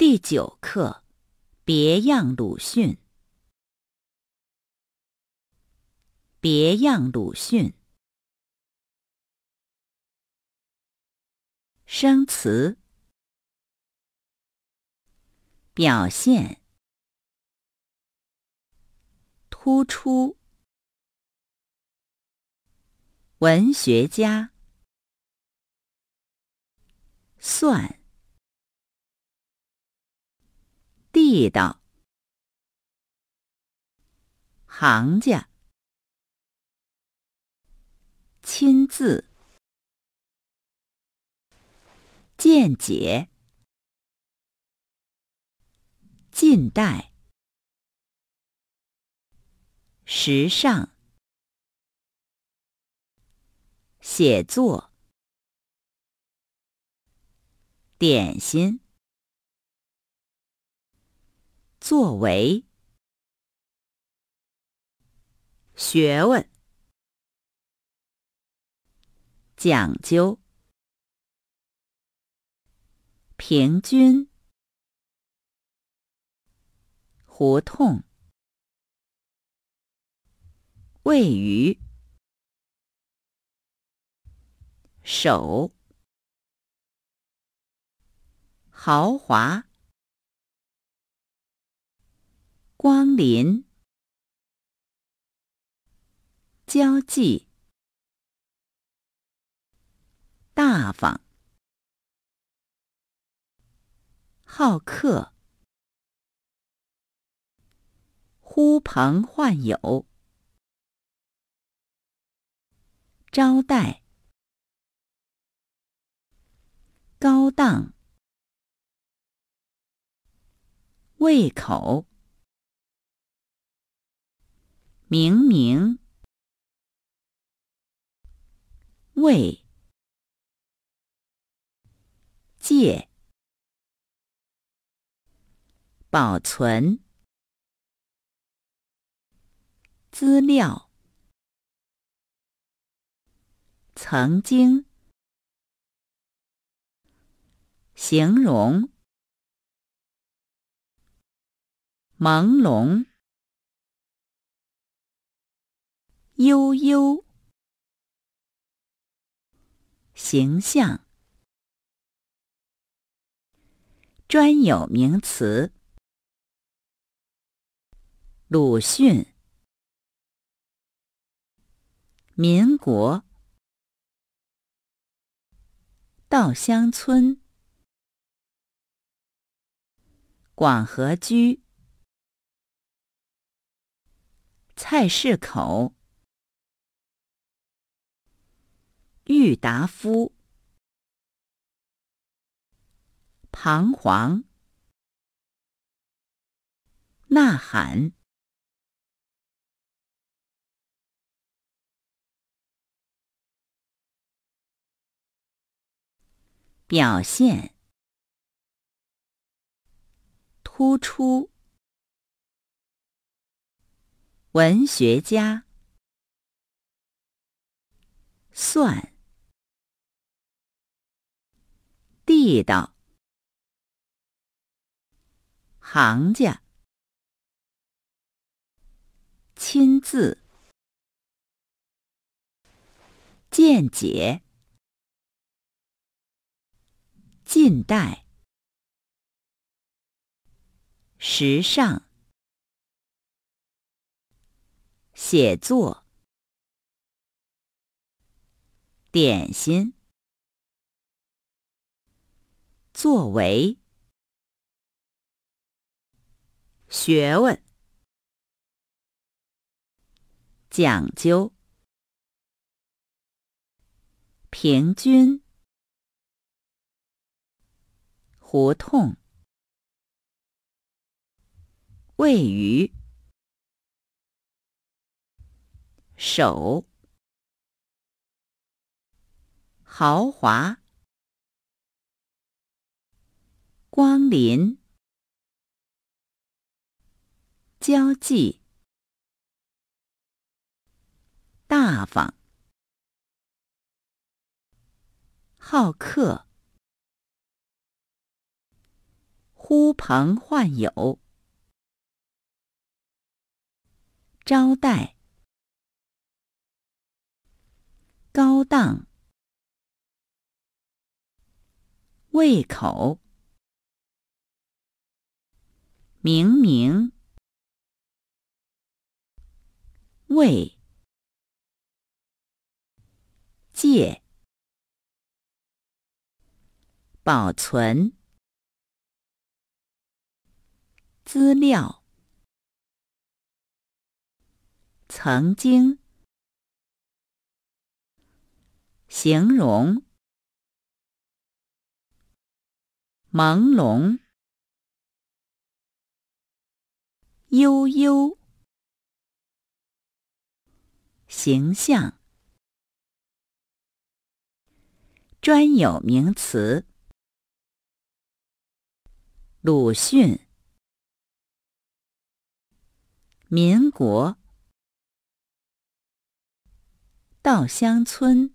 第九课，《别样鲁迅》。别样鲁迅，生词，表现，突出，文学家，算。地道，行家，亲自，见解，近代，时尚，写作，点心。作为，学问，讲究，平均，胡同，位于，手，豪华。光临，交际，大方，好客，呼朋唤友，招待，高档，胃口。明明为借保存资料，曾经形容朦胧。悠悠，形象，专有名词，鲁迅，民国，稻香村，广和居，菜市口。郁达夫，彷徨，呐喊，表现，突出，文学家，算。地道，行家，亲自，见解，近代，时尚，写作，点心。作为学问，讲究平均，胡同位于手豪华。光临，交际，大方，好客，呼朋唤友，招待，高档，胃口。明明为借保存资料，曾经形容朦胧。悠悠，形象，专有名词，鲁迅，民国，稻香村，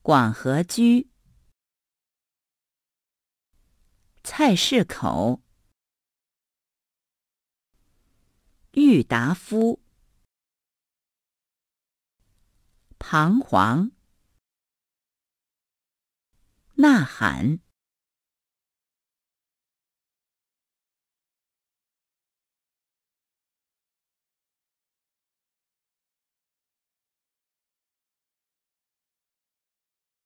广和居，菜市口。郁达夫，彷徨，呐喊。